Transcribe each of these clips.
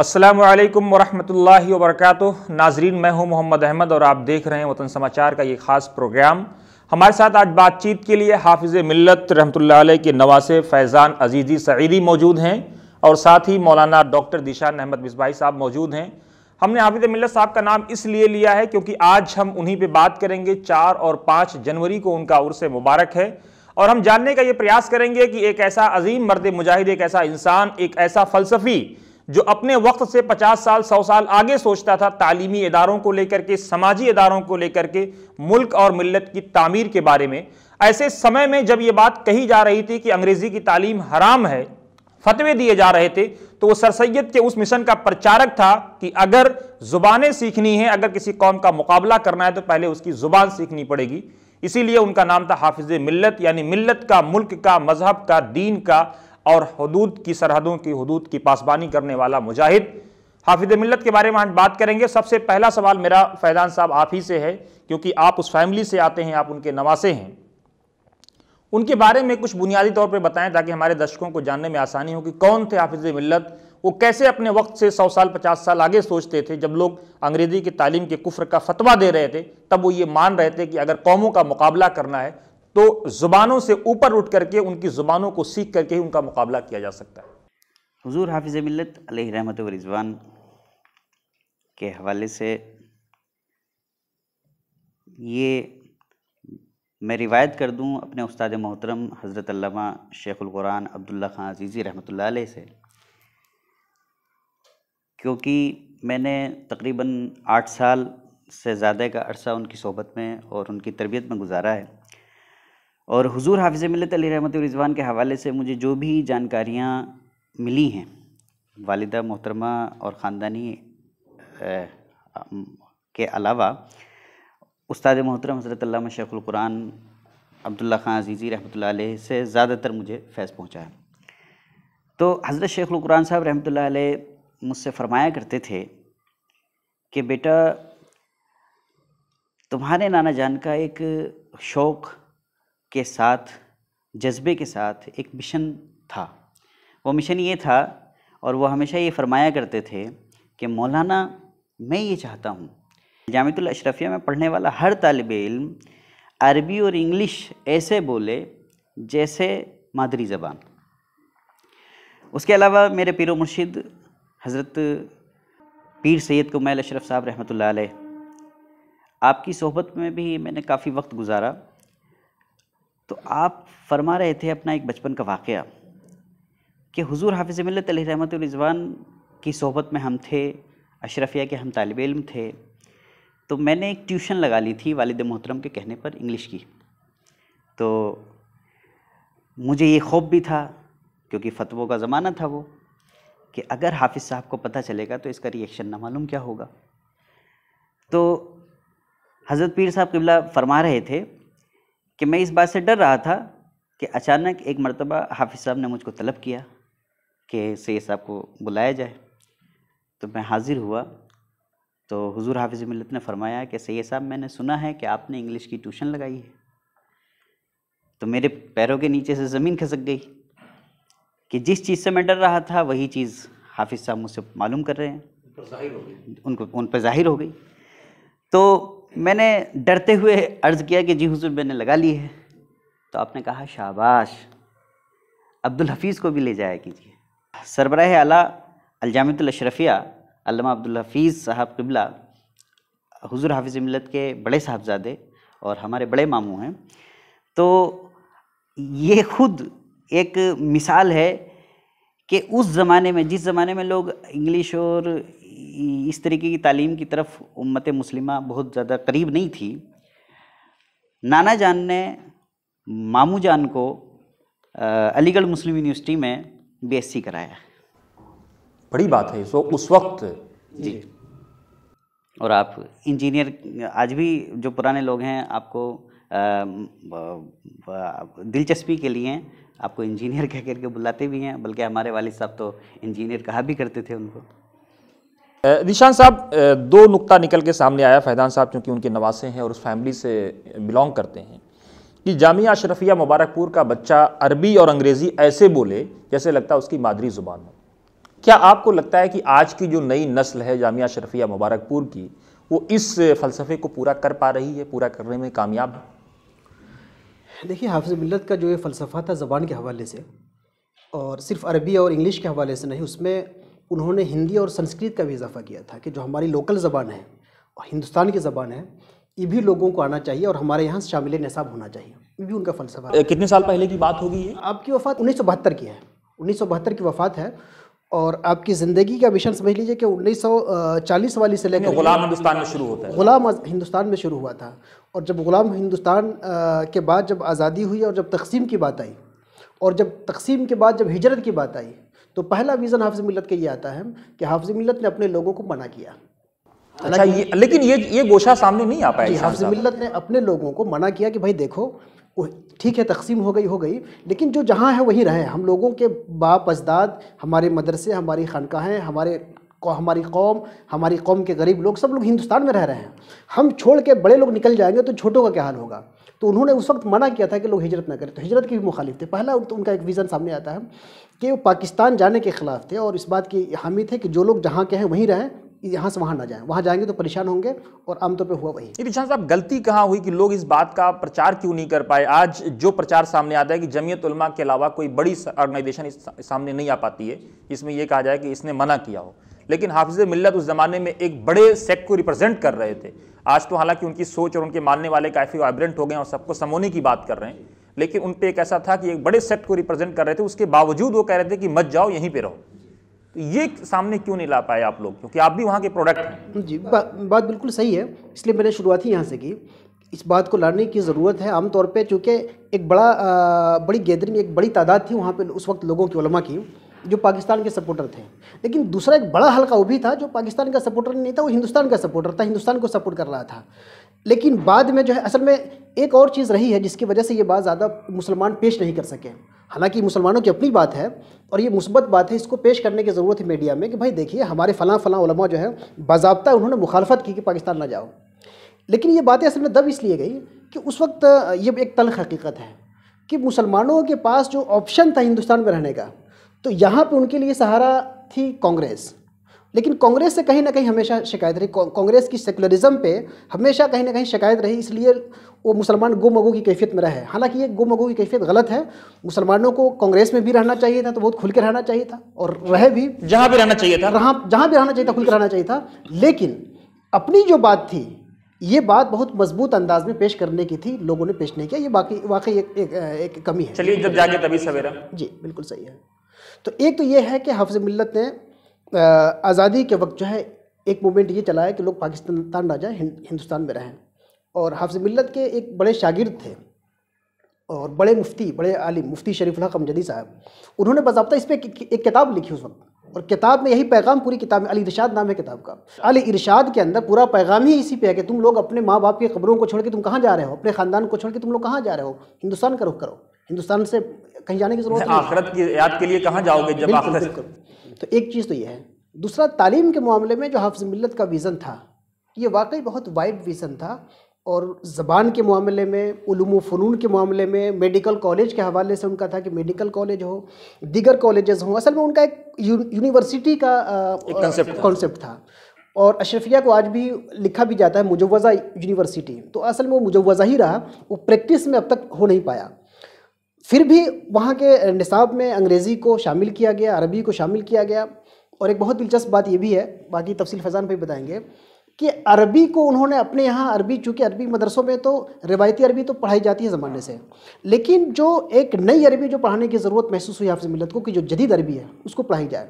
असलकम वरहमल वर्क नाजरीन मैं हूं मोहम्मद अहमद और आप देख रहे हैं वतन समाचार का ये ख़ास प्रोग्राम हमारे साथ आज बातचीत के लिए हाफिज़ मिल्लत रहमतुल्लाह अलैह के नवासे फैज़ान अजीज़ी सईदी मौजूद हैं और साथ ही मौलाना डॉक्टर दिशान अहमद मिसबाई साहब मौजूद हैं हमने हाफिज मिल्लत साहब का नाम इसलिए लिया है क्योंकि आज हम उन्हीं पर बात करेंगे चार और पाँच जनवरी को उनका उर्स मुबारक है और हम जानने का ये प्रयास करेंगे कि एक ऐसा अजीम मर्द मुजाहिद एक ऐसा इंसान एक ऐसा फलसफी जो अपने वक्त से 50 साल 100 साल आगे सोचता था तालीमी इदारों को लेकर के समाजी इदारों को लेकर के मुल्क और मिलत की तामीर के बारे में ऐसे समय में जब ये बात कही जा रही थी कि अंग्रेज़ी की तालीम हराम है फतवे दिए जा रहे थे तो वो सर सैद के उस मिशन का प्रचारक था कि अगर ज़ुबानें सीखनी है अगर किसी कौम का मुकाबला करना है तो पहले उसकी ज़ुबान सीखनी पड़ेगी इसीलिए उनका नाम था हाफिज मिल्लत यानी मिल्लत का मुल्क का मजहब का दीन का और हदूद की सरहदों की हदूद की पासबानी करने वाला मुजाहिद हाफिज मिलत के बारे में हम बात करेंगे सबसे पहला सवाल मेरा फैजान साहब आप ही से है क्योंकि आप उस फैमिली से आते हैं आप उनके नवासे हैं उनके बारे में कुछ बुनियादी तौर पर बताएं ताकि हमारे दर्शकों को जानने में आसानी हो कि कौन थे हाफिज मिलत वो कैसे अपने वक्त से सौ साल पचास साल आगे सोचते थे जब लोग अंग्रेज़ी की तालीम के कुफ्र का फतवा दे रहे थे तब वो ये मान रहे थे कि अगर कौमों का मुकाबला करना है तो ज़ुबानों से ऊपर उठ करके उनकी ज़ुबानों को सीख करके ही उनका मुकाबला किया जा सकता है हजूर हाफिज़ मिलत रहमत रिजवान के हवाले से ये मैं रिवायत कर दूं अपने उस्ताद मोहतरम हज़रत क़ुरान अब्दुल्ला ख़ान अजीज़ी रहमतुल्लाह अलैह से क्योंकि मैंने तकरीबन आठ साल से ज़्यादा का अरसा उनकी सोबत में और उनकी तरबियत में गुजारा है और हुजूर हाफिज़ मिलत रहमत रिजवान के हवाले से मुझे जो भी जानकारियाँ मिली हैं वालदा मोहतरमा और ख़ानदानी के अलावा उस्ताद मोहतरम हज़रत शेख़ुल्क़ुरान अब्दुल्ला ख़ान अजीज़ी रहमत से ज़्यादातर मुझे फैज़ पहुँचा है तो हज़रत शेख़ुल्क़ुरान साहब रहमत मुझसे फ़रमाया करते थे कि बेटा तुम्हारे नाना जान का एक शौक़ के साथ जज्बे के साथ एक मिशन था वो मिशन ये था और वो हमेशा ये फरमाया करते थे कि मौलाना मैं ये चाहता हूँ जामतुल अशरफिया में पढ़ने वाला हर तालब इल्म अरबी और इंग्लिश ऐसे बोले जैसे मादरी ज़बान उसके अलावा मेरे पीर मुर्शिद हज़रत पीर सैद कुमैल अशरफ साहब रहमत आपकी सोहबत में भी मैंने काफ़ी वक्त गुजारा तो आप फरमा रहे थे अपना एक बचपन का वाक़ कि हुजूर हाफिज़ मिलत रहमत रिजवान की सोहबत में हम थे अशरफिया के हम तालब इम थे तो मैंने एक ट्यूशन लगा ली थी वालद मोहतरम के कहने पर इंग्लिश की तो मुझे ये खौफ भी था क्योंकि फतवों का ज़माना था वो कि अगर हाफिज़ साहब को पता चलेगा तो इसका रिएक्शन ना मालूम क्या होगा तो हज़रत पीर साहब किबला फरमा रहे थे कि मैं इस बात से डर रहा था कि अचानक एक मरतबा हाफिज़ साहब ने मुझको तलब किया कि सैद साहब को बुलाया जाए तो मैं हाज़िर हुआ तो हुजूर हाफिज़ मिलत ने फरमाया कि सैद साहब मैंने सुना है कि आपने इंग्लिश की ट्यूशन लगाई है तो मेरे पैरों के नीचे से ज़मीन खसक गई कि जिस चीज़ से मैं डर रहा था वही चीज़ हाफिज़ साहब मुझसे मालूम कर रहे हैं उनको उन पर जाहिर हो गई तो मैंने डरते हुए अर्ज़ किया कि जी हुजूर मैंने लगा ली है तो आपने कहा शाबाश अब्दुल हफीज़ को भी ले जाया कीजिए सरबराह आला अलजामतलशरफिया अल्लामा अब्दुल हफीज़ साहब किबला हुजूर हाफिज़ मिलत के बड़े साहबजादे और हमारे बड़े मामू हैं तो ये खुद एक मिसाल है कि उस ज़माने में जिस ज़माने में लोग इंग्लिश और इस तरीके की तालीम की तरफ उम्मत मुस्लिमा बहुत ज़्यादा करीब नहीं थी नाना जान ने मामू जान को अलीगढ़ मुस्लिम यूनिवर्सिटी में बीएससी कराया बड़ी बात है सो उस वक्त जी और आप इंजीनियर आज भी जो पुराने लोग हैं आपको दिलचस्पी के लिए आपको इंजीनियर कह करके बुलाते भी हैं बल्कि हमारे वालिद साहब तो इंजीनियर कहा भी करते थे उनको निशान साहब दो नुक्ता निकल के सामने आया फैदान साहब क्योंकि उनके नवासे हैं और उस फैमिली से बिलोंग करते हैं कि जामिया अशरफिया मुबारकपुर का बच्चा अरबी और अंग्रेज़ी ऐसे बोले जैसे लगता है उसकी मादरी ज़ुबान हो क्या आपको लगता है कि आज की जो नई नस्ल है जामिया अशरफिया मुबारकपुर की वो इस फ़लसफ़े को पूरा कर पा रही है पूरा करने में कामयाब है देखिए हाफिज मिलत का जो ये फ़लसफ़ा था ज़बान के हवाले से और सिर्फ अरबी और इंग्लिश के हवाले से नहीं उसमें उन्होंने हिंदी और संस्कृत का भी इजाफा किया था कि जो हमारी लोकल ज़बान है और हिंदुस्तान की ज़बान है ये भी लोगों को आना चाहिए और हमारे यहाँ शामिल नसाब होना चाहिए ये भी उनका फलसफा है कितने साल पहले की बात होगी ये आपकी वफ़ात उन्नीस की है उन्नीस की वफ़ात है और आपकी ज़िंदगी का मिशन समझ लीजिए कि 1940 वाली से लेकर गुलाम हिंदुस्तान में शुरू होता है गुलाम हिंदुस्तान में शुरू हुआ था और जब गुलाम हिंदुस्तान के बाद जब आज़ादी हुई और जब तकसीम की बात आई और जब तकसीम के बाद जब हिजरत की बात आई तो पहला विज़न हाफ़ मिलत का ये आता है कि हाफ़ मिलत ने अपने लोगों को मना किया अच्छा ये लेकिन ये ये गोशा सामने नहीं आ पाया हाफ़ मिलत ने अपने लोगों को मना किया कि भाई देखो ठीक है तकसीम हो गई हो गई लेकिन जो जहाँ है वहीं रहे हम लोगों के बाप अजदाद हमारे मदरसे हमारी खानकाहें हमारे हमारी कौम हमारी कौम के गरीब लोग सब लोग हिंदुस्तान में रह रहे हैं हम छोड़ के बड़े लोग निकल जाएंगे तो छोटों का क्या हाल होगा तो उन्होंने उस वक्त मना किया था कि लोग हिजरत ना करें तो हिजरत की भी मुखालिफ थे पहला तो उनका एक विज़न सामने आता है कि वो पाकिस्तान जाने के ख़िलाफ़ थे और इस बात की हामी थे कि जो लोग जहाँ के हैं वहीं रहें यहाँ से वहाँ ना जाएं वहाँ जाएंगे तो परेशान होंगे और आमतौर पे हुआ वही निशान साहब गलती कहाँ हुई कि लोग इस बात का प्रचार क्यों नहीं कर पाए आज जो प्रचार सामने आता है कि जमीयत उलमा के अलावा कोई बड़ी ऑर्गेनाइजेशन सामने नहीं आ पाती है इसमें यह कहा जाए कि इसने मना किया हो लेकिन हाफिज मिल्लत उस ज़माने में एक बड़े सेक को रिप्रेजेंट कर रहे थे आज तो हालांकि उनकी सोच और उनके मानने वाले काफ़ी वाइब्रेंट हो गए और सबको समोने की बात कर रहे हैं लेकिन उन पर एक ऐसा था कि एक बड़े सेट को रिप्रेजेंट कर रहे थे उसके बावजूद वो कह रहे थे कि मत जाओ यहीं पर रहो तो ये सामने क्यों नहीं ला पाए आप लोग क्योंकि आप भी वहाँ के प्रोडक्ट हैं जी बा, बात बिल्कुल सही है इसलिए मैंने शुरुआत ही यहाँ से की इस बात को लाने की ज़रूरत है आमतौर पे चूँकि एक बड़ा आ, बड़ी गैदरिंग एक बड़ी तादाद थी वहाँ पे उस वक्त लोगों की उलमा की जो पाकिस्तान के सपोर्टर थे लेकिन दूसरा एक बड़ा हल्का वो भी था जो पाकिस्तान का सपोर्टर नहीं था वो हिंदुस्तान का सपोर्टर था हिंदुस्तान को सपोर्ट कर रहा था लेकिन बाद में जो है असल में एक और चीज़ रही है जिसकी वजह से ये बात ज़्यादा मुसलमान पेश नहीं कर सके हालांकि मुसलमानों की अपनी बात है और ये मुसबत बात है इसको पेश करने की ज़रूरत है मीडिया में कि भाई देखिए हमारे फ़लाँ फ़लाँ उलमा जो है बाबा उन्होंने मुखालफत की कि पाकिस्तान ना जाओ लेकिन ये बातें असल में दब इसलिए गई कि उस वक्त ये एक तलख हकीकत है कि मुसलमानों के पास जो ऑप्शन था हिंदुस्तान में रहने का तो यहाँ पर उनके लिए सहारा थी कांग्रेस लेकिन कांग्रेस से कहीं ना कहीं हमेशा शिकायत रही कांग्रेस की सेकुलरिज्म पे हमेशा कहीं ना कहीं शिकायत रही इसलिए वो मुसलमान मगो की कैफियत में रहे हालांकि ये गुमगो की कैफियत गलत है मुसलमानों को कांग्रेस में भी रहना चाहिए था तो बहुत खुल के रहना चाहिए था और रहे भी जहाँ भी रहना चाहिए था रहा जहाँ भी रहना चाहिए था खुल के रहना चाहिए था लेकिन अपनी जो बात थी ये बात बहुत मजबूत अंदाज में पेश करने की थी लोगों ने पेश नहीं किया ये बाकी वाकई एक, कमी है चलिए जब जाके तभी सवेरा जी बिल्कुल सही है तो एक तो ये है कि हफ्ज मिलत ने आज़ादी के वक्त जो है एक मूवमेंट ये चलाया कि लोग पाकिस्तान ना जाए हिंदुस्तान में रहें और हफ्ज मिलत के एक बड़े शागिर्द थे और बड़े मुफ्ती बड़े आलिम मुफ्ती शरीफ अमजदी साहब उन्होंने बाबा इस पर एक किताब लिखी उस वक्त और किताब में यही पैगाम पूरी किताब में अली इरशाद नाम है किताब का अली इरशाद के अंदर पूरा पैगाम ही इसी पे है कि तुम लोग अपने माँ बाप की खबरों को छोड़ के तुम कहाँ जा रहे हो अपने ख़ानदान को छोड़ के तुम लोग कहाँ जा रहे हो हिंदुस्तान का रुख करो हिंदुस्तान से कहीं जाने की जरूरत आखरत की याद के लिए कहाँ जाओगे जब आखरत तो एक चीज़ तो ये है दूसरा तालीम के मामले में जो हफ्ज़ मिलत का विज़न था ये वाकई बहुत वाइड विज़न था और ज़बान के मामले में उलूम फ़नून के मामले में मेडिकल कॉलेज के हवाले से उनका था कि मेडिकल कॉलेज हो दीगर कॉलेजेस हों असल में उनका एक यूनिवर्सिटी का कॉन्सेप्ट था और अशरफिया को आज भी लिखा भी जाता है मुजवज़ा यूनिवर्सिटी तो असल में वो मुजवज़ा ही रहा वो प्रैक्टिस में अब तक हो नहीं पाया फिर भी वहाँ के निसाब में अंग्रेज़ी को शामिल किया गया अरबी को शामिल किया गया और एक बहुत दिलचस्प बात ये भी है बाकी तफसील फैज़ान भाई बताएंगे कि अरबी को उन्होंने अपने यहाँ अरबी चूँकि अरबी मदरसों में तो रिवायती अरबी तो पढ़ाई जाती है ज़माने से लेकिन जो एक नई अरबी जो पढ़ाने की ज़रूरत महसूस हुई हाफ़ मिलत को कि जो जदीद अरबी है उसको पढ़ाई जाए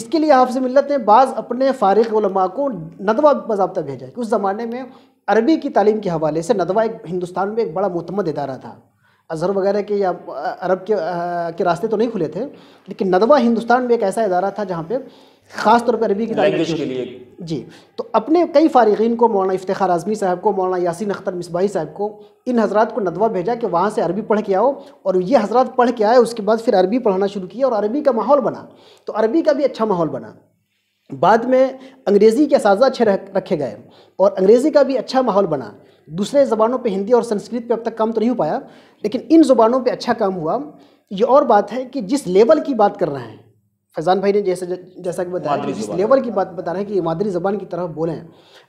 इसके लिए हाफ़ मिलत ने बाज़ अपने फ़ारिग वलमा को नदवा बाबा भेजा कि उस ज़माने में अरबी की तालीम के हवाले से नदवा एक हिंदुस्तान में एक बड़ा मतमद इदारा था अजहर वगैरह के या अरब के आ, के रास्ते तो नहीं खुले थे लेकिन नदवा हिंदुस्तान में एक ऐसा इदारा था जहाँ पे ख़ास तौर पर अरबी की के लिए जी तो अपने कई फ़ारगीन को मौलाना इफ्तार आज़मी साहब को मौलाना यासिन अख्तर मिसबाही साहब को इन हजरात को नदवा भेजा कि वहाँ से अरबी पढ़ के आओ और ये हजरत पढ़ के आए उसके बाद फिर अरबी पढ़ाना शुरू किया और अरबी का माहौल बना तो अरबी का भी अच्छा माहौल बना बाद में अंग्रेज़ी के साजा अच्छे रखे गए और अंग्रेज़ी का भी अच्छा माहौल बना दूसरे ज़बानों पे हिंदी और संस्कृत पे अब तक काम तो नहीं हो पाया लेकिन इन ज़ुबानों पे अच्छा काम हुआ ये और बात है कि जिस लेवल की बात कर रहे हैं फैज़ान भाई ने जैसे जैसा कि बताया जिस लेवल की बात बता रहे हैं कि मादरी ज़बान की तरफ बोलें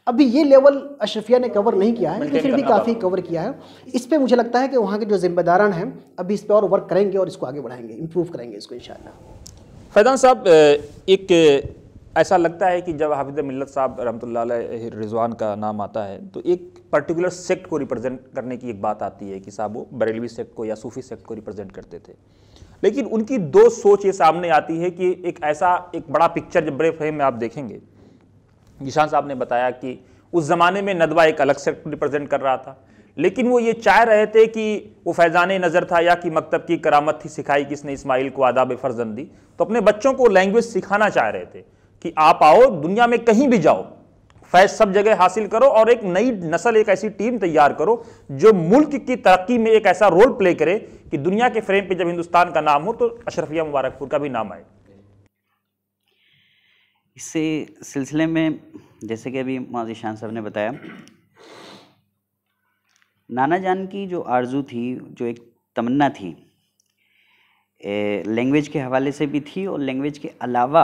अभी ये लेवल अशरफिया ने कवर नहीं किया है लेकिन फिर भी काफ़ी कवर किया है इस पर मुझे लगता है कि वहाँ के जो जिम्मेदारान हैं अभी इस पर और वर्क करेंगे और इसको आगे बढ़ाएंगे इम्प्रूव करेंगे इसको इन फैज़ान साहब एक ऐसा लगता है कि जब हाफिज मिल्लत साहब रहमत रिजवान का नाम आता है तो एक पर्टिकुलर सेक्ट को रिप्रेजेंट करने की एक बात आती है कि साहब वो बरेलवी सेक्ट को या सूफी सेक्ट को रिप्रेजेंट करते थे लेकिन उनकी दो सोच ये सामने आती है कि एक ऐसा एक बड़ा पिक्चर जब बड़े फ्रेम में आप देखेंगे निशान साहब ने बताया कि उस ज़माने में नदवा एक अलग सेक्ट रिप्रेजेंट कर रहा था लेकिन वो ये चाह रहे थे कि वो फैज़ान नज़र था या कि मकतब की करामत थी सिखाई किसने इस्माइल को आदाब फ़र्जन दी तो अपने बच्चों को लैंग्वेज सिखाना चाह रहे थे कि आप आओ दुनिया में कहीं भी जाओ फैज सब जगह हासिल करो और एक नई नस्ल एक ऐसी टीम तैयार करो जो मुल्क की तरक्की में एक ऐसा रोल प्ले करे कि दुनिया के फ्रेम पे जब हिंदुस्तान का नाम हो तो अशरफिया मुबारकपुर का भी नाम आए इसी सिलसिले में जैसे कि अभी माजी शान साहब ने बताया नाना जान की जो आरजू थी जो एक तमन्ना थी लैंग्वेज के हवाले से भी थी और लैंग्वेज के अलावा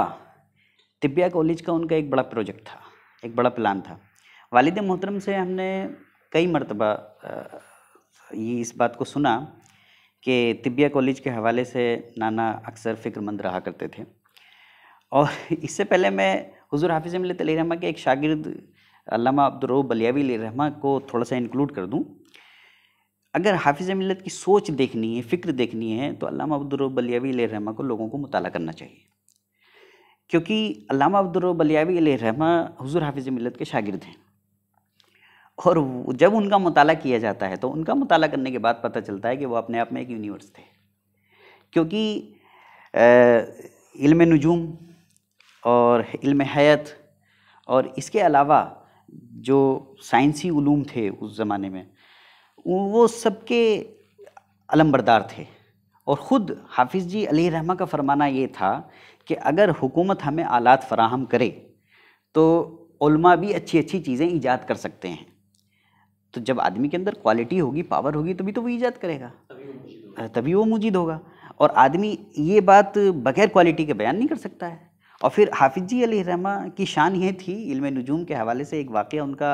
तिब्बिया कॉलेज का उनका एक बड़ा प्रोजेक्ट था एक बड़ा प्लान था वालद मोहतरम से हमने कई मरतबा ये इस बात को सुना कि तिब्बिया कॉलेज के हवाले से नाना अक्सर फ़िक्रमंद रहा करते थे और इससे पहले मैं हजूर हाफिज़ मिलत रहमा के एक शागिर्द अलामा अब्दुलरू बलियावी रहमा को थोड़ा सा इंक्लूड कर दूँ अगर हाफिज़ मिलत की सोच देखनी है फ़िक्र देखनी है तो अलामा अब्दुलरू बलियावी रहमा को लोगों को मुताला करना चाहिए क्योंकि अलामा अब्दुलबलियावी रहमा हजूर हाफिज़ मिलत के शागिर्द हैं और जब उनका मताल किया जाता है तो उनका मताल करने के बाद पता चलता है कि वो अपने आप में एक यूनिवर्स थे क्योंकि इल्म नजूम और इल्म हयात और इसके अलावा जो साइंसी ूम थे उस ज़माने में वो सबके अलमबरदार थे और ख़ुद हाफिज़ जी अली रहमा का फरमाना ये था कि अगर हुकूमत हमें आलात फ़राहम करे तो उल्मा भी अच्छी अच्छी चीज़ें ईजाद कर सकते हैं तो जब आदमी के अंदर क्वालिटी होगी पावर होगी तभी तो वो ईजाद करेगा तभी वो मुजीद होगा और आदमी ये बात बगैर क्वालिटी के बयान नहीं कर सकता है और फिर हाफिज जी अली रहमा की शान ये थी इल्म नजूम के हवाले से एक वाक़ उनका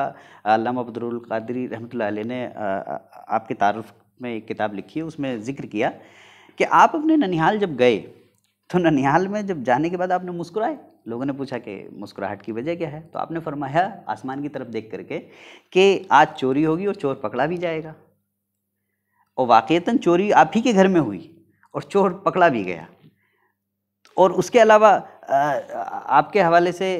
अलामा अब्दुल कादरी रहमतुल्लाह अलैह ने आपके तारफ़ में एक किताब लिखी है उसमें ज़िक्र किया कि आप अपने ननिहाल जब गए तो ननिहाल में जब जाने के बाद आपने मुस्कुराए लोगों ने पूछा कि मुस्कुराहट की वजह क्या है तो आपने फरमाया आसमान की तरफ देख करके कि आज चोरी होगी और चोर पकड़ा भी जाएगा और वाक़ता चोरी आप ही के घर में हुई और चोर पकड़ा भी गया और उसके अलावा आपके हवाले से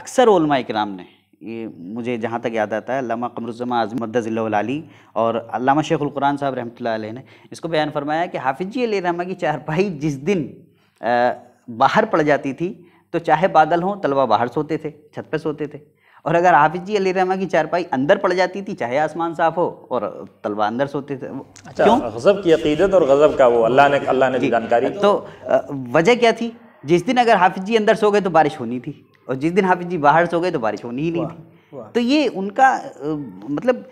अक्सर ओलमा कराम ने ये मुझे जहाँ तक याद आता है लामा कमरुजमा आज़मद्दीलाली और अल्लामा शेखुल कुरान साहब रहमत ने इसको बयान फरमाया कि हाफिज जी रामा की चारपाई जिस दिन बाहर पड़ जाती थी तो चाहे बादल हों तलवा बाहर सोते थे छत पर सोते थे और अगर हाफिज जी अली रहमा की चारपाई अंदर पड़ जाती थी चाहे आसमान साफ हो और तलवा अंदर सोते थे अच्छा, क्यों गज़ब की अकीदत और गज़ब का वो अल्लाह ने अल्लाह ने जानकारी तो वजह क्या थी जिस दिन अगर हाफिज जी अंदर सो गए तो बारिश होनी थी और जिस दिन हाफिज जी बाहर सो गए तो बारिश होनी ही नहीं थी तो ये उनका मतलब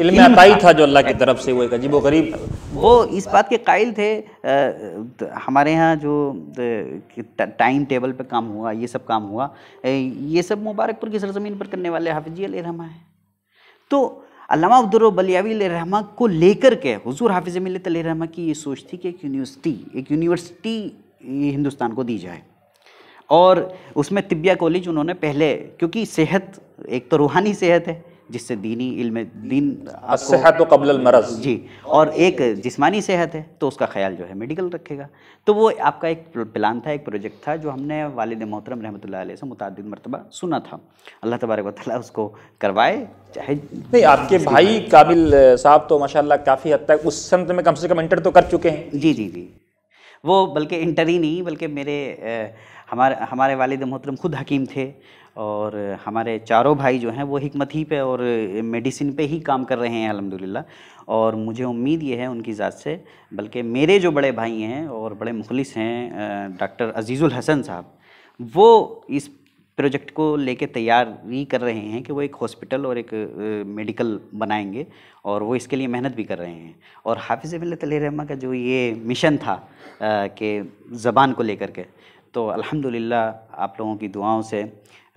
इल्माई था जो अल्लाह की तरफ से वो एक अजीब गरीब वो इस बात के कायल थे आ, हमारे यहाँ जो टाइम टेबल पे काम हुआ ये सब काम हुआ ये सब मुबारकपुर की सरजमीन पर करने वाले हाफिजी रहमा है तो अलामा अब्दुलबलियावी रहमा को लेकर के हजूर हाफिज मिलत रहमा की ये सोच थी कि एक यूनिवर्सिटी एक यूनिवर्सिटी हिंदुस्तान को दी जाए और उसमें तिबिया कॉलेज उन्होंने पहले क्योंकि सेहत एक तो रूहानी सेहत है जिससे दीनी इल्म दीन सेहत तो कबल मरज जी और एक जिस्मानी सेहत है तो उसका ख्याल जो है मेडिकल रखेगा तो वो आपका एक प्लान था एक प्रोजेक्ट था जो हमने वालद मोहतरम रहमत से मुतद मरतबा सुना था अल्लाह तबारक वाली उसको करवाए चाहे नहीं आपके भाई काबिल साहब तो माशाल्लाह काफ़ी हद तक उस समय में कम से कम इंटर तो कर चुके हैं जी जी जी वो बल्कि इंटर ही नहीं बल्कि मेरे हमारे हमारे वालद मोहतरम खुद हकीम थे और हमारे चारों भाई जो हैं वो हमत ही पे और मेडिसिन पे ही काम कर रहे हैं अलहमदिल्ला और मुझे उम्मीद ये है उनकी ज़ात से बल्कि मेरे जो बड़े भाई हैं और बड़े मुखलिस हैं डॉक्टर अजीज़ुल हसन साहब वो इस प्रोजेक्ट को लेके तैयारी कर रहे हैं कि वो एक हॉस्पिटल और एक मेडिकल बनाएंगे और वो इसके लिए मेहनत भी कर रहे हैं और हाफिज़ रहमा का जो ये मिशन था कि ज़बान को लेकर के तो अल्हम्दुलिल्लाह आप लोगों की दुआओं से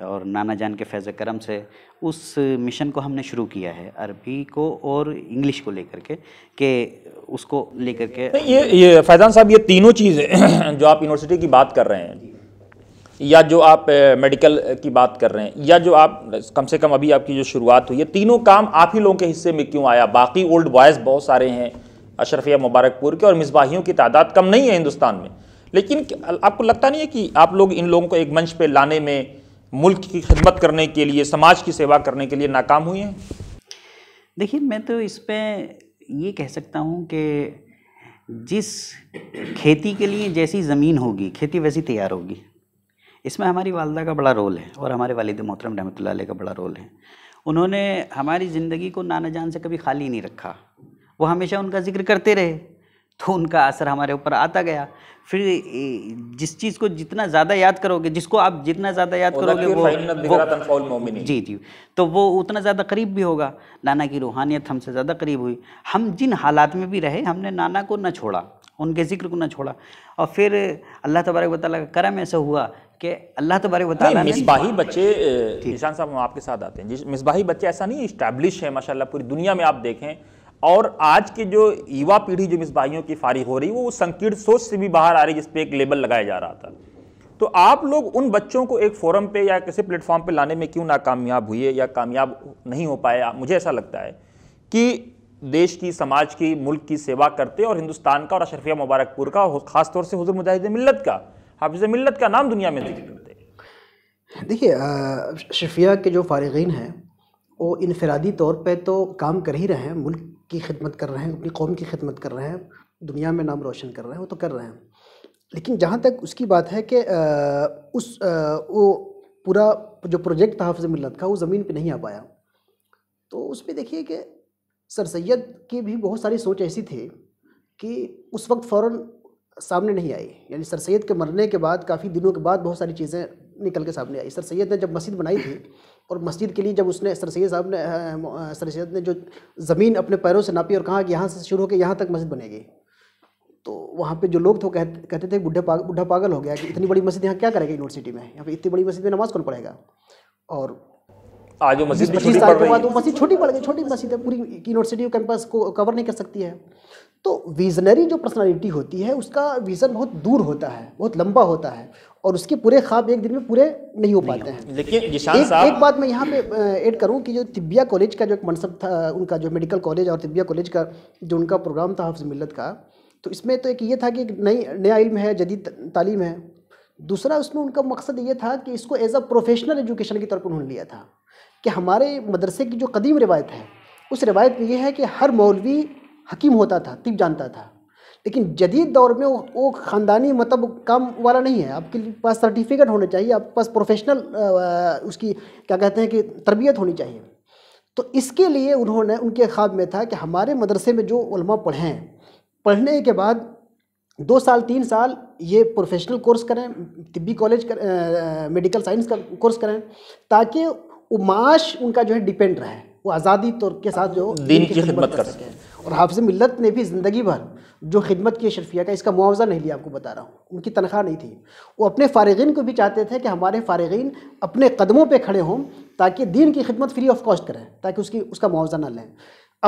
और नाना जान के फैज़ करम से उस मिशन को हमने शुरू किया है अरबी को और इंग्लिश को लेकर के के उसको लेकर के ये ये फैज़ान साहब ये तीनों चीज़ें जो आप यूनिवर्सिटी की बात कर रहे हैं या जो आप मेडिकल की बात कर रहे हैं या जो आप कम से कम अभी आपकी जो शुरुआत हुई है तीनों काम आप ही लोगों के हिस्से में क्यों आया बाकी ओल्ड बॉयज़ बहुत सारे हैं अशरफिया मुबारकपुर के और मिसबाहियों की तादाद कम नहीं है हिंदुस्तान में लेकिन आपको लगता नहीं है कि आप लोग इन लोगों को एक मंच पर लाने में मुल्क की खिदमत करने के लिए समाज की सेवा करने के लिए नाकाम हुई हैं देखिए मैं तो इस पर ये कह सकता हूँ कि जिस खेती के लिए जैसी ज़मीन होगी खेती वैसी तैयार होगी इसमें हमारी वालदा का बड़ा रोल है और हमारे वालद मोहतरम रहमत का बड़ा रोल है उन्होंने हमारी ज़िंदगी को नाना जान से कभी खाली नहीं रखा वो हमेशा उनका जिक्र करते रहे तो उनका असर हमारे ऊपर आता गया फिर जिस चीज़ को जितना ज़्यादा याद करोगे जिसको आप जितना ज़्यादा याद करोगे वो, वो जी जी तो वो उतना ज़्यादा करीब भी होगा नाना की रूहानियत हमसे ज़्यादा करीब हुई हम जिन हालात में भी रहे हमने नाना को ना छोड़ा उनके जिक्र को ना छोड़ा और फिर अल्लाह तबारक वाली का करम ऐसा हुआ कि अल्लाह तबारक वाली मिसबाही बच्चे निशान साहब हम आपके साथ आते हैं मिसबाही बच्चे ऐसा नहीं इस्टेब्लिश है माशाल्लाह पूरी दुनिया में आप देखें और आज के जो युवा पीढ़ी जो मिसबाहियों की फारी हो रही वो उस संकीर्ण सोच से भी बाहर आ रही है जिसपे एक लेबल लगाया जा रहा था तो आप लोग उन बच्चों को एक फोरम पे या किसी प्लेटफॉर्म पे लाने में क्यों नाकामयाब हुए या कामयाब नहीं हो पाए मुझे ऐसा लगता है कि देश की समाज की मुल्क की सेवा करते और हिंदुस्तान का और अशरफिया मुबारकपुर का खासतौर से हजर मुजाहिद मिलत का हाफिज मिलत का नाम दुनिया में जिक्र करते देखिए शफिया के जो फारगीन हैं वो इनफरादी तौर पर तो काम कर ही रहे हैं मुल्क की खिदमत कर रहे हैं अपनी कौम की खिदमत कर रहे हैं दुनिया में नाम रोशन कर रहे हैं वो तो कर रहे हैं लेकिन जहाँ तक उसकी बात है कि उस वो पूरा जो प्रोजेक्ट था हाफ़ मिलत का वो ज़मीन पर नहीं आ पाया तो उस पर देखिए कि सर सैद की भी बहुत सारी सोच ऐसी थी कि उस वक्त फ़ौर सामने नहीं आई यानी सर सैद के मरने के बाद काफ़ी दिनों के बाद बहुत सारी चीज़ें निकल के सामने आई सर सैद ने जब मस्जिद बनाई थी और मस्जिद के लिए जब उसने सर सैद साहब ने सर सैद ने जो ज़मीन अपने पैरों से नापी और कहा कि यहाँ से शुरू होकर यहाँ तक मस्जिद बनेगी तो वहाँ पे जो लोग थे कह, कहते थे बुढ़े पाग, बुढ़ा पागल हो गया कि इतनी बड़ी मस्जिद यहाँ क्या करेगा यूनिवर्सिटी में यहाँ पे इतनी बड़ी मस्जिद में नमाज़ कौन पढ़ेगा और आज वो मस्जिद पच्चीस साल के बाद वो मस्जिद छोटी पड़ गई छोटी मस्जिद है पूरी यूनिवर्सिटी कैंपस को कवर नहीं कर सकती है तो विजनरी जो पर्सनालिटी होती है उसका विज़न बहुत दूर होता है बहुत लंबा होता है और उसके पूरे ख्वाब एक दिन में पूरे नहीं हो पाते हैं लेकिन एक, एक बात मैं यहाँ पे ऐड करूँ कि जो तिबिया कॉलेज का जो एक मनसब था उनका जो मेडिकल कॉलेज और तिबिया कॉलेज का जो उनका प्रोग्राम था हफ्ज मिलत का तो इसमें तो एक ये था कि एक नई नया इल्म है जदीद तालीम है दूसरा उसमें उनका मकसद ये था कि इसको एज अ प्रोफेशनल एजुकेशन की तरफ उन्होंने लिया था कि हमारे मदरसे की जो कदीम रिवायत है उस रिवायत में यह है कि हर मौलवी हकीम होता था तिब जानता था लेकिन जदीद दौर में वो ख़ानदानी मतलब काम वाला नहीं है आपके पास सर्टिफिकेट होना चाहिए आपके पास प्रोफेशनल उसकी क्या कहते हैं कि तरबियत होनी चाहिए तो इसके लिए उन्होंने उनके ख्वाब में था कि हमारे मदरसे में जो उलमा पढ़ें पढ़ने के बाद दो साल तीन साल ये प्रोफेशनल कोर्स करें तिब्बी कॉलेज कर, आ, मेडिकल साइंस का कोर्स करें ताकि वो माश उनका जो है डिपेंड रहे वो आज़ादी तौर के साथ जो दिन की खिदमत कर सकें और हाफिज़ मिलत ने भी ज़िंदगी भर जो खिदमत की शरफिया का इसका मुआवजा नहीं लिया आपको बता रहा हूँ उनकी तनख्वाह नहीं थी वो अपने फ़ारगीन को भी चाहते थे कि हमारे फ़ारगीन अपने कदमों पर खड़े हों ताकि दीन की खिदमत फ्री ऑफ कॉस्ट करें ताकि उसकी उसका मुआवजा ना लें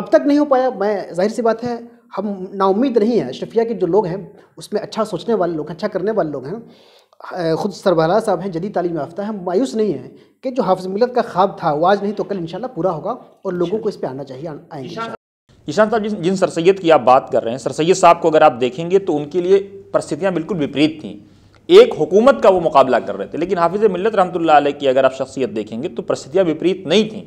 अब तक नहीं हो पाया मैं जाहिर सी बात है हम नाउमीद नहीं हैं शरफिया के जो लोग हैं उसमें अच्छा सोचने वाले लोग अच्छा करने वाले लोग हैं ख़ुद सरबराह साहब हैं जदी तालीम याफ्ता है मायूस नहीं है कि जो हाफ़ मिलत का ख्वाब था वो आज नहीं तो कल इंशाल्लाह पूरा होगा और लोगों को इस पर आना चाहिए आएंगे ईशान साहब जिन जिन सर सैद की आप बात कर रहे हैं सर सैद साहब को अगर आप देखेंगे तो उनके लिए परिस्थितियाँ बिल्कुल विपरीत थीं एक हुकूमत का वो मुकाबला कर रहे थे लेकिन हाफिज़ मिलत रहमत की अगर आप शख्सियत देखेंगे तो परिस्थितियाँ विपरीत नहीं थीं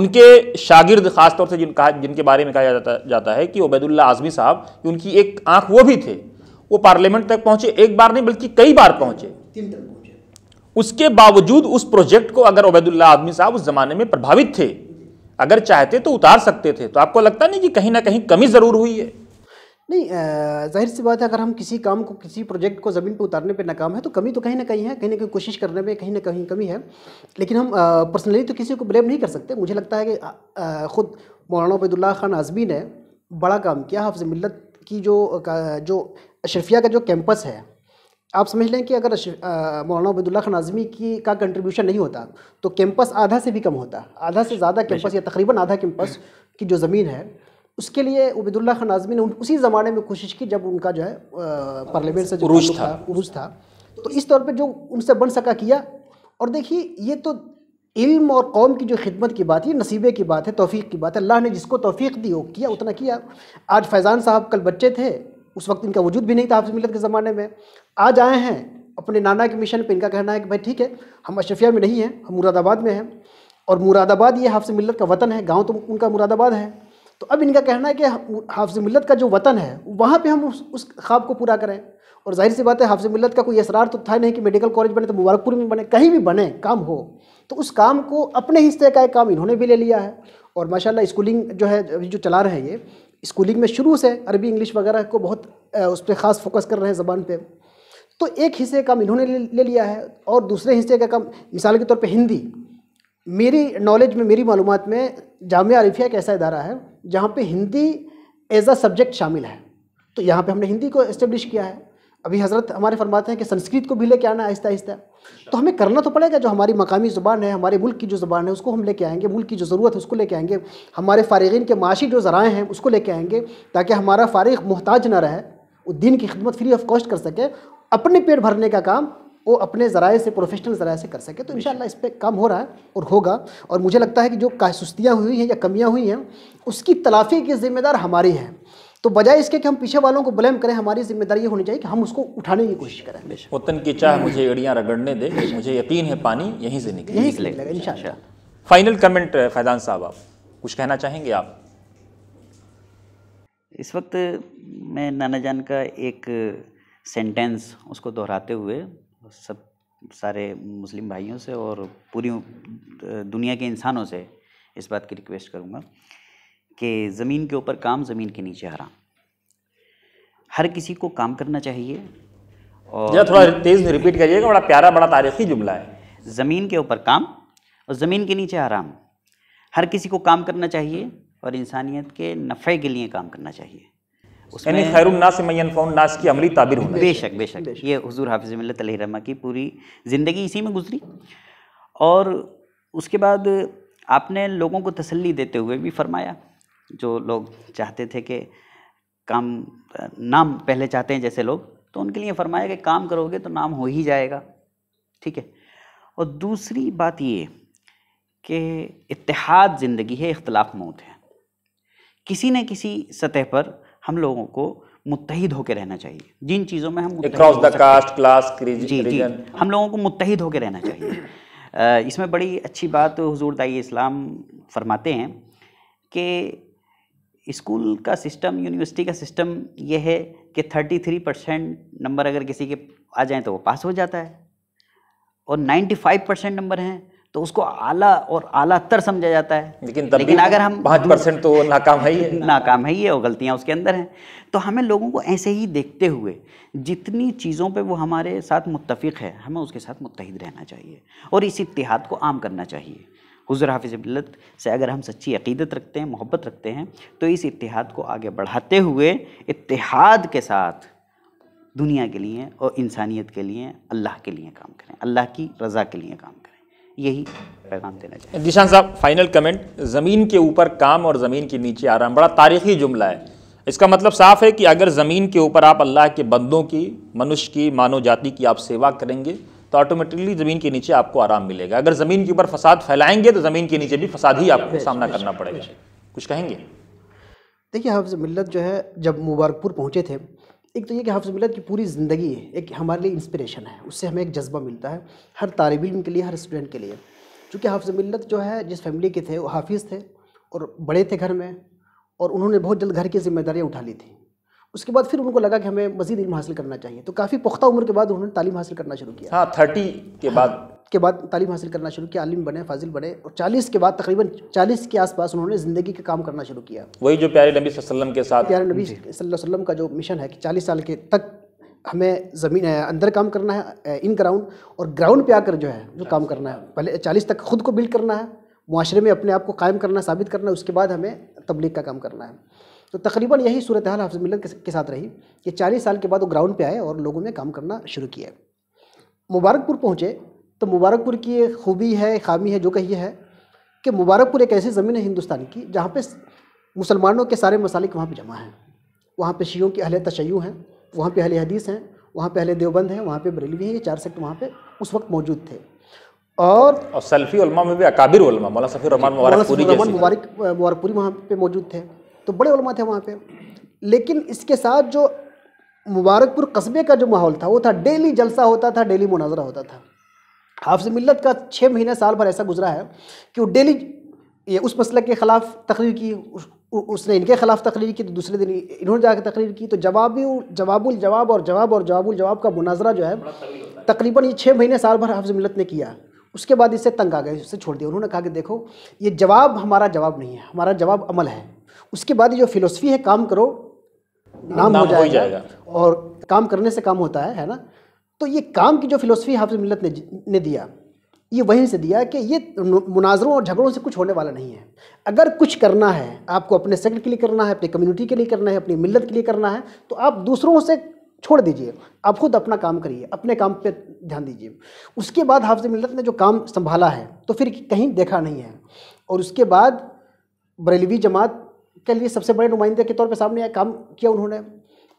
उनके शागिर्द ख़ासतौर से जिन कहा जिनके बारे में कहा जाता जाता है कि उबैदुल्ला आज़मी साहब उनकी एक आंख वो भी थे वो पार्लियामेंट तक पहुंचे एक बार नहीं बल्कि कई बार पहुंचे तीन पहुंचे उसके बावजूद उस प्रोजेक्ट को अगर उबैदुल्ला आज़मी साहब उस ज़माने में प्रभावित थे अगर चाहते तो उतार सकते थे तो आपको लगता नहीं कि कहीं ना कहीं कमी ज़रूर हुई है नहीं जाहिर सी बात है अगर हम किसी काम को किसी प्रोजेक्ट को ज़मीन पर उतारने पर नाकाम है तो कमी तो कहीं ना कहीं है कहीं ना कहीं कोशिश करने में कहीं ना कहीं कमी है लेकिन हम पर्सनली तो किसी को ब्लेम नहीं कर सकते मुझे लगता है कि ख़ुद मौलाना अबैदुल्ला खान आजमी ने बड़ा काम किया हफ्ज़ मिलत की जो जो अशरफिया का जो कैंपस है आप समझ लें कि अगर मौलाना अबैदुल्ला खान आज़मी की का कंट्रीब्यूशन नहीं होता तो कैंपस आधा से भी कम होता आधा से ज़्यादा कैंपस या तकरीबन आधा कैंपस हम्म। की जो ज़मीन है उसके लिए उबैदुल्ला खान आज़मी ने उसी ज़माने में कोशिश की जब उनका जो है पार्लियामेंट से जो उरूज था था तो इस तौर पर जो उनसे बन सका किया और देखिए ये तो इल्म और कौम की जो खिदमत की बात है नसीबे की बात है तोफ़ी की बात है अल्लाह ने जिसको तोफ़ी दी हो किया उतना किया आज फैज़ान साहब कल बच्चे थे उस वक्त इनका वजूद भी नहीं था हाफिज मिलत के ज़माने में आज आए हैं अपने नाना के मिशन पर इनका कहना है कि भाई ठीक है हम अशरफिया में नहीं हैं हम मुरादाबाद में हैं और मुरादाबाद ये हाफिज मिलत का वतन है गाँव तो उनका मुरादाबाद है तो अब इनका कहना है कि हाफ मिलत का जो वतन है वहाँ पे हम उस, उस ख्वाब को पूरा करें और जाहिर सी बात है हाफ़ मिलत का कोई असरार तो था नहीं कि मेडिकल कॉलेज बने तो मुबारकपुर में बने कहीं भी बने काम हो तो उस काम को अपने हिस्से का एक काम इन्होंने भी ले लिया है और माशाल्लाह स्कूलिंग जो है जो चला रहे हैं ये स्कूलिंग में शुरू से अरबी इंग्लिश वगैरह को बहुत उस पर ख़ास फोकस कर रहे हैं ज़बान पर तो एक हिस्से का काम इन्होंने ले लिया है और दूसरे हिस्से का काम मिसाल के तौर पे हिंदी मेरी नॉलेज में मेरी मालूम में जाम आरिफिया एक ऐसा इदारा है जहाँ पर हिंदी एज आ सब्जेक्ट शामिल है तो यहाँ पर हमने हिंदी को इस्टेब्लिश किया है अभी हज़रत हमारे फरमाते हैं कि संस्कृत को भी लेके आना आहिस्ता आहिस्ता तो हमें करना तो पड़ेगा जो हमारी मकामी ज़ुबान है हमारे मुल्क की जो ज़ुबान है उसको हम लेके आएंगे मुल्क की जो ज़रूरत है उसको लेके आएंगे हमारे फारगिन के माशी जो ज़रा हैं उसको लेके आएंगे ताकि हमारा फ़ारग मोहताज ना रहे वो दिन की खिदमत फ्री ऑफ कॉस्ट कर सके अपने पेट भरने का काम वो अपने ज़राए से प्रोफेशनल ज़राए से कर सके तो इन इस पर काम हो रहा है और होगा और मुझे लगता है कि जो सुस्तियाँ हुई हैं या कमियाँ हुई हैं उसकी तलाफ़ी की ज़िम्मेदार हमारी है तो बजाय इसके कि हम पीछे वालों को ब्लेम करें हमारी जिम्मेदारी होनी चाहिए कि हम उसको उठाने की कोशिश करें वतन की चाह मुझे एड़ियाँ रगड़ने दे मुझे यकीन है पानी यहीं से निकले यहीं से निकलेगा फाइनल कमेंट फैजान साहब आप कुछ कहना चाहेंगे आप इस वक्त मैं नाना जान का एक सेंटेंस उसको दोहराते हुए सब सारे मुस्लिम भाइयों से और पूरी दुनिया के इंसानों से इस बात की रिक्वेस्ट करूँगा कि ज़मीन के ऊपर काम ज़मीन के नीचे हराम हर किसी को काम करना चाहिए और थोड़ा तेज़ रिपीट करिएगा बड़ा प्यारा बड़ा तारीखी जुमला है ज़मीन के ऊपर काम और ज़मीन के नीचे हराम हर किसी को काम करना चाहिए और इंसानियत के नफ़े के लिए काम करना चाहिए की अमली होना बेशक बेशक ये हजूर हाफिज मिल्लतमा की पूरी ज़िंदगी इसी में गुजरी और उसके बाद आपने लोगों को तसल्ली देते हुए भी फरमाया जो लोग चाहते थे कि काम नाम पहले चाहते हैं जैसे लोग तो उनके लिए फरमाया कि काम करोगे तो नाम हो ही जाएगा ठीक है और दूसरी बात ये कि इतिहाद ज़िंदगी है इख्तलाफ मौत है किसी न किसी सतह पर हम लोगों को मुतहद होकर रहना चाहिए जिन चीज़ों में हम कास्ट क्लास जी जी हम लोगों को मुतहद होकर रहना चाहिए इसमें बड़ी अच्छी बात हजूर दाई इस्लाम फरमाते हैं कि स्कूल का सिस्टम यूनिवर्सिटी का सिस्टम ये है कि थर्टी थ्री परसेंट नंबर अगर किसी के आ जाएँ तो वो पास हो जाता है और नाइन्टी फाइव परसेंट नंबर हैं तो उसको आला और आला तर समझा जाता है लेकिन लेकिन अगर हम पाँच परसेंट तो नाकाम है ही है नाकाम है ही है और गलतियाँ उसके अंदर हैं तो हमें लोगों को ऐसे ही देखते हुए जितनी चीज़ों पे वो हमारे साथ मुत्तफिक है हमें उसके साथ मुतहद रहना चाहिए और इस इतिहाद को आम करना चाहिए हुजर हाफिज़ मिलत से अगर हम सच्ची अकीदत रखते हैं मोहब्बत रखते हैं तो इस इतिहाद को आगे बढ़ाते हुए इतिहाद के साथ दुनिया के लिए और इंसानियत के लिए अल्लाह के लिए काम करें अल्लाह की रज़ा के लिए काम करें यही पैगाम देना चाहिए निशान साहब फाइनल कमेंट ज़मीन के ऊपर काम और ज़मीन के नीचे आराम बड़ा तारीखी जुमला है इसका मतलब साफ है कि अगर ज़मीन के ऊपर आप अल्लाह के बंदों की मनुष्य की मानव जाति की आप सेवा करेंगे तो ऑटोमेटिकली ज़मीन के नीचे आपको आराम मिलेगा अगर ज़मीन के ऊपर फसाद फैलाएंगे तो ज़मीन के नीचे भी फसाद ही आपको सामना करना पड़ेगा कुछ कहेंगे देखिए हफ्ज़ मिलत जो है जब मुबारकपुर पहुँचे थे एक तो ये कि हफ्ज़ मिलत की पूरी ज़िंदगी एक हमारे लिए इंस्पिरेशन है उससे हमें एक जज्बा मिलता है हर तालब इम के लिए हर स्टूडेंट के लिए चूँकि हफ्ज़ मिलत जो है जिस फैमिली के थे वो हाफिज़ थे और बड़े थे घर में और उन्होंने बहुत जल्द घर की जिम्मेदारियाँ उठा ली थी उसके बाद फिर उनको लगा कि हमें मजीद इल्म हासिल करना चाहिए तो काफ़ी पुख्ता उम्र के बाद उन्होंने तालीम हासिल करना शुरू किया हाँ थर्टी के हाँ, बाद के बाद तालीम हासिल करना शुरू किया आलिम बने फाजिल बने और चालीस के बाद तकरीबन चालीस के आसपास उन्होंने ज़िंदगी के काम करना शुरू किया वही जो प्यारे नबी वसल्लम के साथ प्यारे नबी वसल्लम का जो मिशन है कि चालीस साल के तक हमें ज़मीन अंदर काम करना है इन ग्राउंड और ग्राउंड पे आकर जो है जो काम करना है पहले चालीस तक खुद को बिल्ड करना है माशरे में अपने आप को कायम करना साबित करना है उसके बाद हमें तबलीग का काम करना है तो तकरीबन यही सूरत हाल हाफिज मिलत के साथ रही कि चालीस साल के बाद वो ग्राउंड पर आए और लोगों में काम करना शुरू किया मुबारकपुर पहुँचे तो मुबारकपुर की एक खूबी है खामी है जो कही है कि मुबारकपुर एक ऐसी ज़मीन है हिंदुस्तान की जहाँ पे मुसलमानों के सारे मसालिक वहाँ पे जमा हैं वहाँ पे शियों के अहल तशैयू हैं वहाँ पे अहल हदीस हैं वहाँ पे अहल देवबंद हैं वहाँ पे बरेलवी हैं ये चार सेक्ट वहाँ पे उस वक्त मौजूद थे और, और सेल्फी में भी अकाबिर मौलाना सफ़ी रहमान मुबारकपुरी मुबारकपुरी वहाँ पे मौजूद थे तो बड़े उलमा थे वहाँ पर लेकिन इसके साथ जो मुबारकपुर कस्बे का जो माहौल था वो था डेली जलसा होता था डेली मुनाजरा होता था हाफ मिलत का छः महीने साल भर ऐसा गुजरा है कि वो डेली ये उस मसले के ख़िलाफ़ तकरीर की उस, उसने इनके ख़िलाफ़ तकरीर की तो दूसरे दिन इन्होंने जाकर तकरीर की तो जवाबी जवाबुल जवाब और जवाब और जवाबुल जवाब का मुनाजरा जो है तकरीबन ये छः महीने साल भर हाफ मिलत ने किया उसके बाद इससे तंग आ गए इसे छोड़ दिया उन्होंने कहा कि देखो ये जवाब हमारा जवाब नहीं है हमारा जवाब अमल है उसके बाद जो फिलोसफी है काम करो नाम, नाम हो जाएगा, जाएगा और काम करने से काम होता है है ना तो ये काम की जो फिलोसफी हाफिज मिलत ने, ने दिया ये वहीं से दिया कि ये मुनाजरों और झगड़ों से कुछ होने वाला नहीं है अगर कुछ करना है आपको अपने सेक्ट के लिए करना है अपनी कम्युनिटी के लिए करना है अपनी मिलत के लिए करना है तो आप दूसरों से छोड़ दीजिए आप खुद अपना काम करिए अपने काम पे ध्यान दीजिए उसके बाद हाफज मिलत ने जो काम संभाला है तो फिर कहीं देखा नहीं है और उसके बाद बरेलवी जमात के लिए सबसे बड़े नुमाइंदे के तौर पर सामने आए काम किया उन्होंने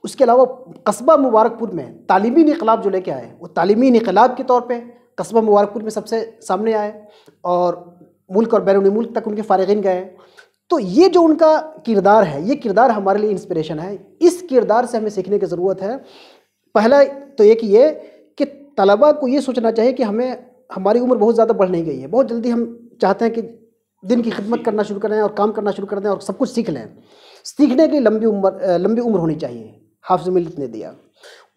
उसके अलावा कस्बा मुबारकपुर में तालीमी इनकलाब जो लेके आए वो तालीमी इनकलाब के तौर पर कस्बा मुबारकपुर में सबसे सामने आए और मुल्क और बैरून मुल्क तक उनके फारगिन गए तो ये जो उनका किरदार है ये किरदार हमारे लिए इंस्पिरेशन है इस किरदार से हमें सीखने की ज़रूरत है पहला तो एक ये कि तलबा को ये सोचना चाहिए कि हमें हमारी उम्र बहुत ज़्यादा बढ़ नहीं गई है बहुत जल्दी हम चाहते हैं कि दिन की खिदमत करना शुरू करें और काम करना शुरू कर दें और सब कुछ सीख लें सीखने की लंबी उम्र लंबी उम्र होनी चाहिए हाफ मिलत ने दिया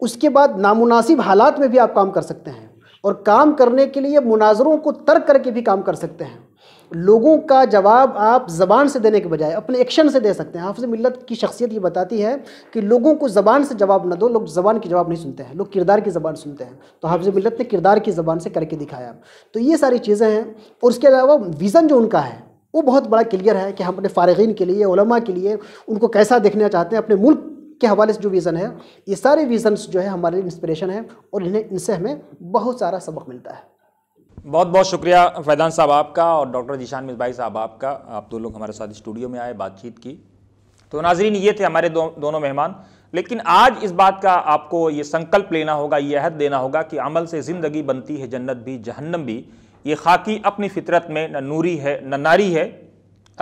उसके बाद नामुनासिब हालात में भी आप काम कर सकते हैं और काम करने के लिए मुनाजरों को तर्क करके भी काम कर सकते हैं लोगों का जवाब आप ज़बान से देने के बजाय अपने एक्शन से दे सकते हैं हाफिज मिलत की शख्सियत ये बताती है कि लोगों को ज़बान से जवाब न दो लोग ज़बान की जवाब नहीं सुनते हैं लोग किरदार की ज़बान सुनते हैं तो हाफ़ मिलत ने किरदार की ज़बान से करके दिखाया तो ये सारी चीज़ें हैं और उसके अलावा विज़न जो उनका है वो बहुत बड़ा क्लियर है कि हम अपने फ़ारगीन के लिए उलमा के लिए उनको कैसा देखना चाहते हैं अपने मुल्क के हवाले से जो विज़न है ये सारे विज़न्स जो है हमारे लिए इंस्परेशन है और इन्हें इनसे हमें बहुत सारा सबक मिलता है बहुत बहुत शुक्रिया फैदान साहब आपका और डॉक्टर जीशान मिसबाई साहब आपका आप दो लोग हमारे साथ स्टूडियो में आए बातचीत की तो नाजरीन ये थे हमारे दो, दोनों मेहमान लेकिन आज इस बात का आपको ये संकल्प लेना होगा ये अहद देना होगा कि अमल से ज़िंदगी बनती है जन्नत भी जहन्नम भी ये खाकी अपनी फितरत में न नूरी है न नारी है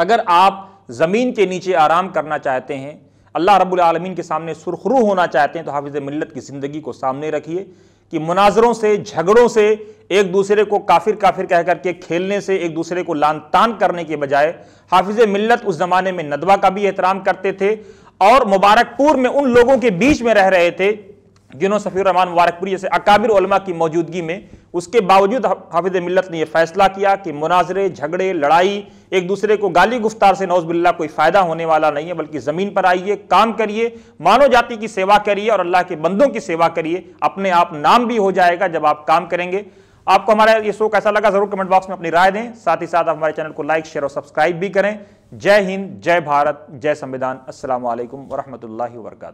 अगर आप ज़मीन के नीचे आराम करना चाहते हैं अल्लाह रब्बुल आलमीन के सामने सुरखरू होना चाहते हैं तो हाफिज़ मिल्लत की ज़िंदगी को सामने रखिए कि मुनाजरों से झगड़ों से एक दूसरे को काफिर काफिर कह करके खेलने से एक दूसरे को लान तान करने के बजाय हाफिज मिल्लत उस जमाने में नदवा का भी एहतराम करते थे और मुबारकपुर में उन लोगों के बीच में रह रहे थे जिन्हों सफ़ी रहमान मुबारकपुरी जैसे अकाबिर उलमा की मौजूदगी में उसके बावजूद हाफिज मिलत ने यह फैसला किया कि मुनाजरे झगड़े लड़ाई एक दूसरे को गाली गुफ्तार से नौजबिल्ला कोई फ़ायदा होने वाला नहीं है बल्कि ज़मीन पर आइए काम करिए मानव जाति की सेवा करिए और अल्लाह के बंदों की सेवा करिए अपने आप नाम भी हो जाएगा जब आप काम करेंगे आपको हमारा ये शो कैसा लगा ज़रूर कमेंट बॉक्स में अपनी राय दें साथ ही साथ आप हमारे चैनल को लाइक शेयर और सब्सक्राइब भी करें जय हिंद जय भारत जय संविधान असल वरहमल वर्का